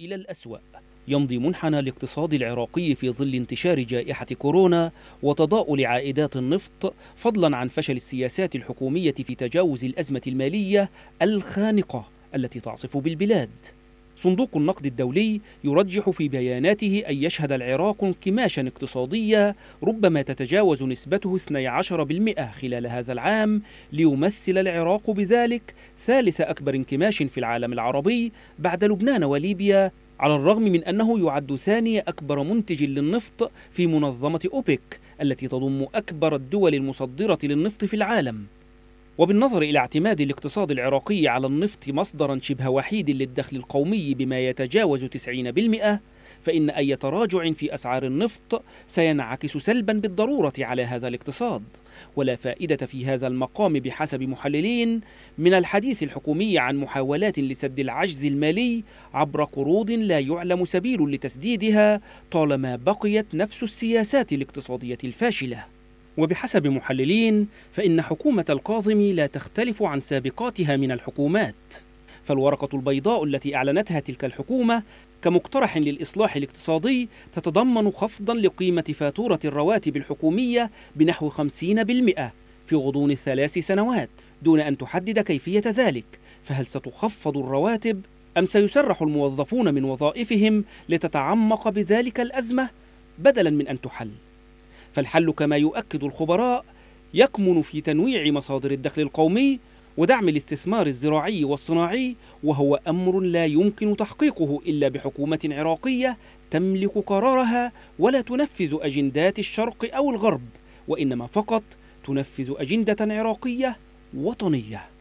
إلى الأسوأ يمضي منحنى الاقتصاد العراقي في ظل انتشار جائحة كورونا وتضاؤل عائدات النفط فضلا عن فشل السياسات الحكومية في تجاوز الأزمة المالية الخانقة التي تعصف بالبلاد صندوق النقد الدولي يرجح في بياناته أن يشهد العراق انكماشا اقتصاديا ربما تتجاوز نسبته 12% خلال هذا العام ليمثل العراق بذلك ثالث أكبر انكماش في العالم العربي بعد لبنان وليبيا على الرغم من أنه يعد ثاني أكبر منتج للنفط في منظمة أوبك التي تضم أكبر الدول المصدرة للنفط في العالم وبالنظر إلى اعتماد الاقتصاد العراقي على النفط مصدرا شبه وحيد للدخل القومي بما يتجاوز 90% فإن أي تراجع في أسعار النفط سينعكس سلبا بالضرورة على هذا الاقتصاد ولا فائدة في هذا المقام بحسب محللين من الحديث الحكومي عن محاولات لسد العجز المالي عبر قروض لا يعلم سبيل لتسديدها طالما بقيت نفس السياسات الاقتصادية الفاشلة وبحسب محللين فإن حكومة الكاظم لا تختلف عن سابقاتها من الحكومات فالورقة البيضاء التي أعلنتها تلك الحكومة كمقترح للإصلاح الاقتصادي تتضمن خفضا لقيمة فاتورة الرواتب الحكومية بنحو 50% في غضون الثلاث سنوات دون أن تحدد كيفية ذلك فهل ستخفض الرواتب أم سيسرح الموظفون من وظائفهم لتتعمق بذلك الأزمة بدلا من أن تحل فالحل كما يؤكد الخبراء يكمن في تنويع مصادر الدخل القومي ودعم الاستثمار الزراعي والصناعي وهو امر لا يمكن تحقيقه الا بحكومه عراقيه تملك قرارها ولا تنفذ اجندات الشرق او الغرب وانما فقط تنفذ اجنده عراقيه وطنيه